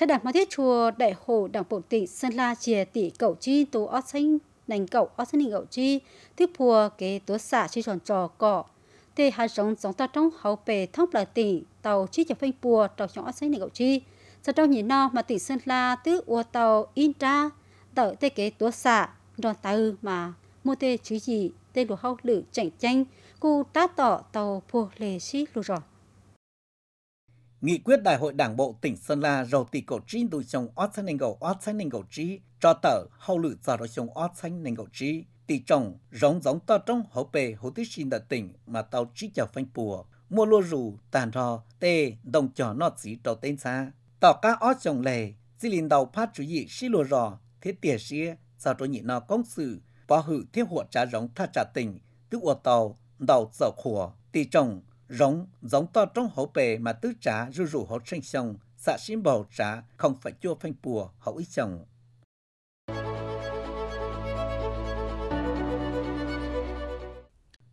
sẽ đặt mà thiết chùa đại hồ đảng bộ tỉnh Sơn La chìa tỷ cậu chi tố ót xanh nành cậu ót xanh nành cậu chi tiếp phùa kế tố xả chi tròn trò cọ tê hai sống sống ta trong hậu bề thông là tỉnh tàu chi chả phanh phùa tàu chọn ót xanh nành cậu chi sau trong nhìn no mà tỉnh Sơn La tứ ua tàu in ra tờ tê kế tố xả đòn tàu mà mua tê chứ gì tên lùa hậu lự chảnh chanh cu tá tỏ tàu phù lề xí lù rồi nghị quyết Đại hội Đảng bộ tỉnh Sơn La rầu tỷ cổ trí đủ chồng ót xanh nền gầu ót xanh nền gầu trí, cho tờ hậu lự giờ đồ chồng ót xanh nền gầu trí, tỷ trồng giống giống to trong hậu bề hữu tí sinh đại tỉnh mà tàu trí chào phanh pùa mua lua rù, tàn rò, tê, đồng trò nọt dí trầu tên xa. Tỏ cá ót chồng lề, dì lìn đầu phát chú dị xí lùa rò, thế tỉa xía, sao trò nhị nọ công sự, bỏ hữu thế hộ trả giống tha trả tỉnh, tức ua tàu, đầu dở khổ tỷ trồng rống giống to trong hậu bề mà tứ trả rù rủ hậu sinh sông, xạ xin bầu trả không phải chua phanh bùa hậu ít chồng.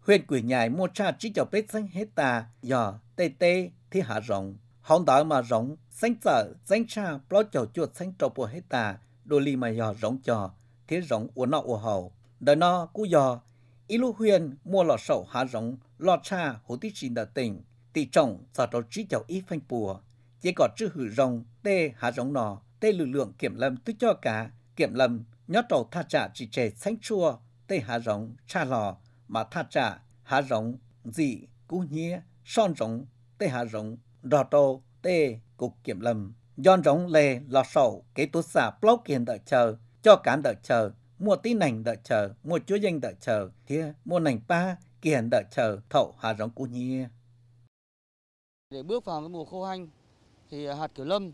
Huyện quỷ nhài mua cha chỉ cho bếp xanh hết ta giò, tê tê, thi hạ rộng. Hòn đói mà rộng, xanh sợ, xanh cha bó chầu chuột xanh trầu bùa hết ta đô ly mà giò rộng trò, thế rộng ua nọ ua hậu. Đời nó cú giò, 一路 huyện mua lọ sầu hạ rộng lọ cha hồ tí trình đã tỉnh tỷ trọng giả trò trí chào ít phanh bùa chỉ có chữ hử rồng tê hạ rộng nọ tê lực lượng kiểm lâm tức cho cả kiểm lâm nhót trầu tha trả chỉ trẻ xanh chua tê hạ rộng cha lò mà tha trả hạ rộng dị cú nhía son rộng tê hạ rộng đò trâu tê cục kiểm lâm giòn rộng lề lọ sầu kế tố xả block hiện đợi chờ cho cán đợi chờ mua tí nành đợi chờ, mua chúa danh đợi chờ, thia mua nành pa, kiền đợi chờ, thậu hà giống cú nhi. Để bước vào cái mùa khô hanh, thì hạt kiểu lâm,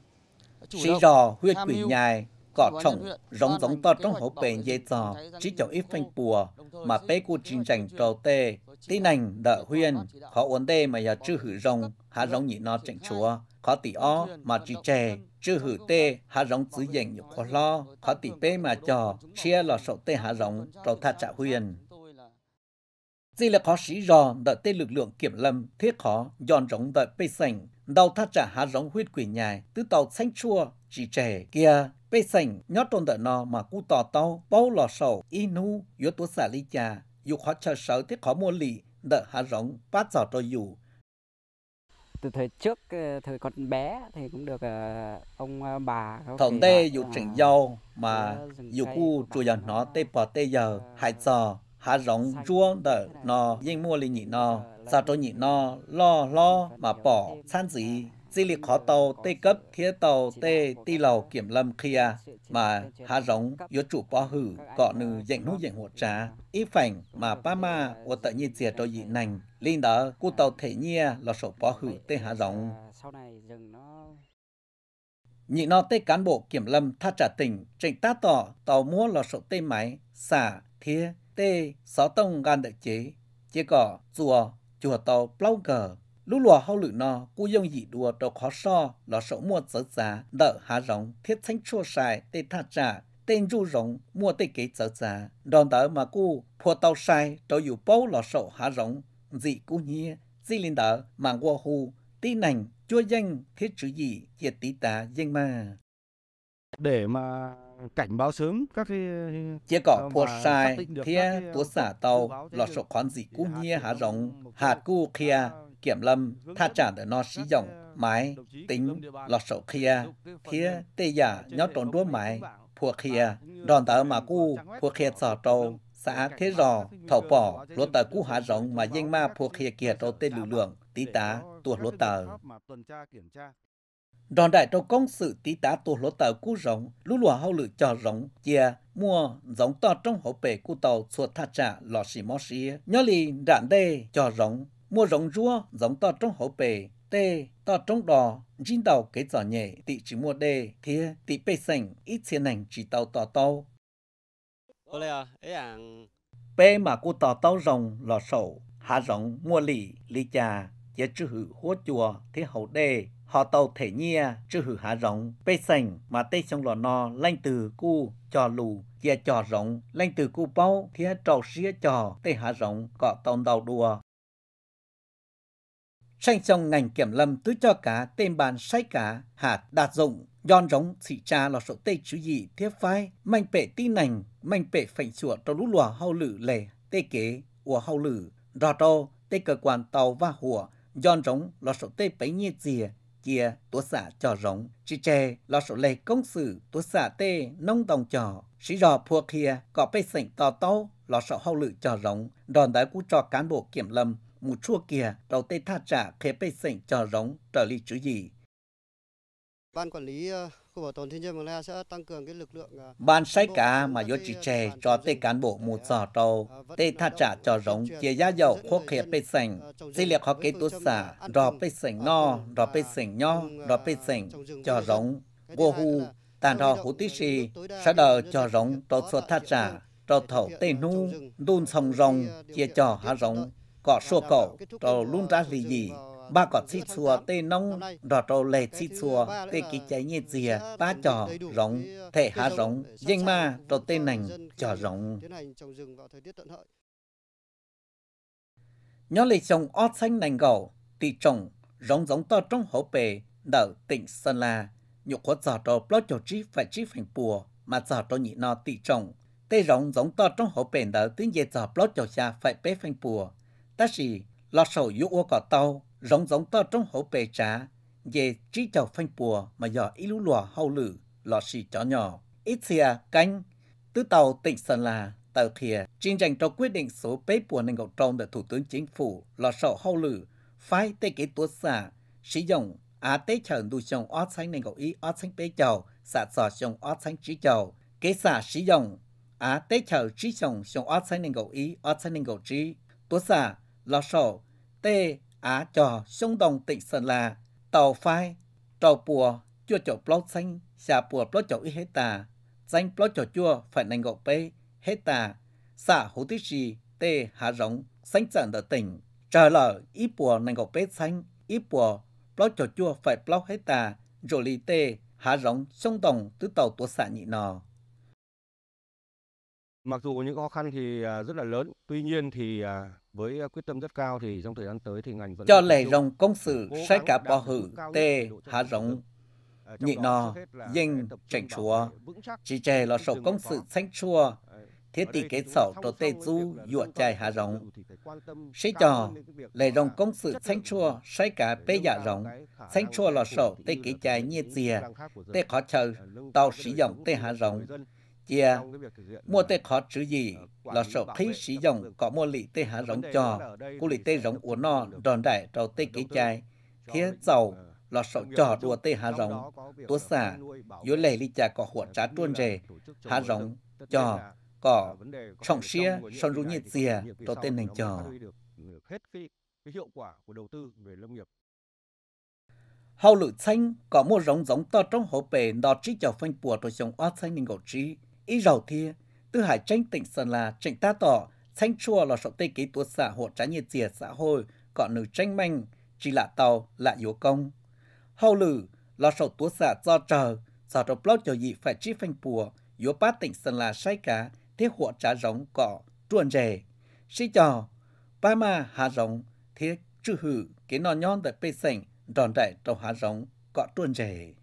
chủ động, rò, huyết quỷ nhài, có trọng rong giống to trong hố bề dây giò chỉ cho ít phanh bùa mà bé cô trình rành trầu tê tí nành đỡ huyên khó uốn tê mà nhà chưa hử rong hạ rong nhị nó chẳng chúa khó tỷ o mà chỉ trẻ chưa hử tê hạ rong tứ dành nhục khó lo khó tỷ bê mà trò chia lò sổ tê hạ rong trầu tha trả huyên Dì là khó sĩ rò đợi tê lực lượng kiểm lâm thiết khó dọn rống đợi bê sành đầu thắt trả hạ giống huyết quỷ nhài tứ tàu xanh chua chỉ trẻ kia bê sành nhót tôn đợi nó mà cú tò tàu bao lò sầu inu yếu tố xả ly trà dục họ chờ sở thiết khó mua lì đợi hạ giống bát giò tôi dù từ thời trước ờ, thời còn bé thì cũng được ờ, ông ờ, bà thổng tê dù chỉnh dâu mà dù cu chùa giờ nó tê bò tê giờ hải giờ hà rộng chuông đỡ nó yên mua lên nhị nó xa trôi nhị nó lo lo mà bỏ san gì dĩ liệt khó tàu tê cấp khía tàu tê tì lầu kiểm lâm kia mà hà rộng yếu chủ bó hử cọ nữ dành nút dành hột trá y phảnh mà ba ma của tự nhiên dìa cho nhị nành linh đó cụ tàu thể nhia là sổ bó hử tê hà rộng sau này rừng nó nhị nó tê cán bộ kiểm lâm tha trả tỉnh trịnh tá tỏ tàu múa lò sổ tê máy xả thía tê sáu tông gan đợi chế chế cỏ chùa chùa tàu plau cờ lũ lùa hao lự no cu dông dị đùa đầu khó so lò sổ mua dở giá đỡ há rống thiết sánh chua xài tê tha trả tên du rộng mua tê kế dở giá đòn tớ mà cu phua tàu sai tàu dù bấu lò sổ há rống dị cu nhia dị linh đỡ màng qua hù tí nành chúa danh thế chữ gì diệt tí tạ danh mà để mà cảnh báo sớm các cái chia cỏ ờ, phù sai thia ờ, tố xả tàu lọt sổ khoán dị cú nhia hạ rộng hạt cu kia kiểm lâm tha trả để nó xí dòng ờ, mái tính lọt sổ kia thia tê giả nhót trốn đua mái phù kia đòn tờ mà cu phù kia sọ trâu xã thế rò, thảo bỏ, lô tờ cú hạ rộng mà danh ma thuộc hiệp kiệt đầu tên lưu lượng, tí tá, tuột lô tờ. Đòn đại trong công sự tí tá tuột lô tờ cú rộng, lũ lùa hậu lự cho rộng, chia, mua, giống to trong hậu bể cú tàu suốt tha trả lò xì mò xì, nhó lì đạn đê, cho rộng, mua rộng rúa giống to trong hậu bể, tê, to trong đò, dinh tàu kế giỏ nhẹ, tị chỉ mua đê, thia, tị bê sành, ít tiền nành chỉ tàu to to Ừ. bê mà cô tỏ tao rồng lò sầu hạ rồng mua lì lì trà chế chữ hữu hốt chùa thế hậu đề họ tàu thể nhia chữ hữu hạ rồng bê sành mà tê sông lò no lanh từ cu trò lù chia trò rồng lanh từ cu bao thế trò xía trò tê hạ rồng cọ tàu đầu đùa sanh sông ngành kiểm lâm tứ cho cá tên bàn sách cá hạt đạt dụng yon rống thị cha là sổ tê chú gì thiết phái mạnh bệ tí nành mạnh bệ phảnh sủa trong lũ lùa hậu lử lệ tê kế của hậu lử rò to tê cơ quan tàu và hùa yon rống là sổ tê bấy nhiệt dìa kia tố xả trò rống chỉ chè là sổ lệ công sự tố xả tê nông đồng trò sĩ rò phua kia có bê sảnh to tâu là sổ hậu lử trò rống đòn đá cú trò cán bộ kiểm lâm một chua kia đầu tê tha trả khế bê sảnh trò rống trở ly chú gì Ban quản lý ờ, khu bảo tồn thiên nhiên Mường La sẽ tăng cường cái lực lượng ờ, Ban sách cá mà yo chỉ trẻ cho tê cán bộ một ờ, giò trâu, tê tha trả cho rống chia giá dầu khô khía bê sành, dây liệt khó kế tú xả, rò bê sành no, rò bê sành nho, rò bê sành cho rống, gô hu, tàn rò hú tí xì, sẽ đờ cho rống, trò xua tha trả, trò thẩu tê nu, đun sông rồng, chia trò há rống, cọ xua cậu, trò luôn ra gì gì, ba có chi chùa tê nông đỏ trâu lệ chi chùa tê ký cháy nhiệt dìa ba trò rống thể hạ rống danh ma trò tê nành trò rống nhớ lấy trồng ót xanh nành gầu tị trồng rống giống to trong hổ bề đỡ tỉnh sơn la nhục có giò trò lo chỗ chi phải chi phành bùa mà giò trò nhị no tị trồng tê rống giống to trong hổ bề đỡ tiếng dê giò lo chỗ xa phải bế phành bùa ta chỉ lo sầu yếu ô cỏ tàu rộng rộng to trong hậu bề trá, về trí chào phanh bùa mà dò ý lũ lùa hậu lử, lọ xì chó nhỏ. Ít xìa à, canh tứ tàu tỉnh Sơn La, tàu khìa, trình dành cho quyết định số bế bùa nền gọc trong được Thủ tướng Chính phủ, lọ sổ hậu lử, phái tê kế tuốt xả, sử dụng á tê chờn đu chồng ót xanh nền gọc ý ót xanh bế chào, xả sọ chồng ót xanh trí chào, kế xả sử dụng á tê chờ trí chồng chồng ót xanh nền gọc ý ót xanh nền gọc trí. Tuốt xả, lọ sổ, tê Á trò sông đồng tỉnh Sơn La, tàu phai, tàu bùa, chua chậu blog xanh, xà bùa blog chậu y hết tà, danh blog chậu chua phải nành gọc bê, hết tà, xả hú tí gì, tê hạ rộng, xanh chẳng đỡ tỉnh, trả lời ý bùa nành gọc bê xanh, ý bùa blog chậu chua phải blog hết tà, rồi lì tê, hạ rộng, sông đồng tứ tàu tuột xạ nhị nò. Mặc dù những khó khăn thì à, rất là lớn, tuy nhiên thì à, với à, quyết tâm rất cao thì trong thời gian tới thì ngành vẫn cho lệ rồng ờ, ờ, công sự sai cả bò hử tê hạ rồng nhị nò dinh chảnh chúa chỉ trẻ là sổ công sự xanh chua thiết tỷ kế sổ tổ tê du dụa chài hạ rồng sĩ trò lệ rồng công sự xanh chua sai cả bê dạ rồng xanh chua là sổ tê kế chài nhiệt dìa tê khó chờ tàu sử dụng tê hạ rồng chia mua ờ, tê khó chữ gì là sợ khí sử dụng có mua lì tê hạ rộng ờ, ờ, trò cô lì tê rộng uốn no đòn đại trầu tê kỹ chai thiết dầu là sợ trò đùa tê hạ rộng tố xả yếu lệ lì chà có hột trá tuôn rề hạ rộng trò có trọng xia son rú nhiệt dìa trầu tê nền trò hết cái, hiệu quả của đầu tư về lâm nghiệp hậu lự xanh có mua giống giống to trong hậu bể đọt trí chào phanh bùa rồi trồng oát xanh nên gầu trí ý rầu thia tư hải tranh tỉnh sơn là tranh ta tỏ tranh chua là sổ tây ký tuột xã hội trái nhiệt dìa xã hội còn nữ tranh manh chỉ là tàu là yếu công hầu lử là sổ tuột xã do chờ do độc lâu cho gì phải chi phanh bùa yếu ba tỉnh sơn là sai cá thế hộ trả rống cỏ truồn rề sĩ trò ba ma hà rống thế chư hử cái nò nhon tại bê sảnh đòn đại trong hà rống cọ truồn rề